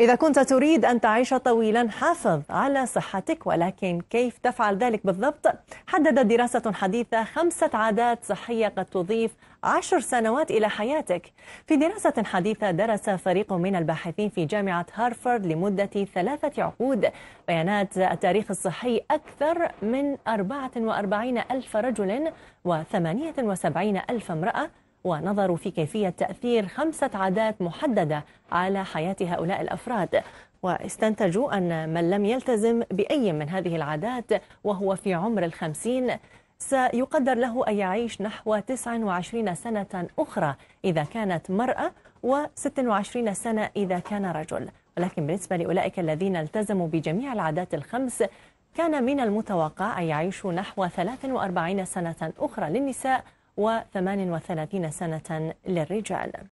إذا كنت تريد أن تعيش طويلا حافظ على صحتك ولكن كيف تفعل ذلك بالضبط؟ حددت دراسة حديثة خمسة عادات صحية قد تضيف عشر سنوات إلى حياتك في دراسة حديثة درس فريق من الباحثين في جامعة هارفارد لمدة ثلاثة عقود بيانات التاريخ الصحي أكثر من 44 ألف رجل و78 ألف امرأة ونظروا في كيفية تأثير خمسة عادات محددة على حياة هؤلاء الأفراد واستنتجوا أن من لم يلتزم بأي من هذه العادات وهو في عمر الخمسين سيقدر له أن يعيش نحو 29 سنة أخرى إذا كانت مرأة و26 سنة إذا كان رجل ولكن بالنسبة لأولئك الذين التزموا بجميع العادات الخمس كان من المتوقع أن يعيشوا نحو 43 سنة أخرى للنساء وثمان وثلاثين سنة للرجال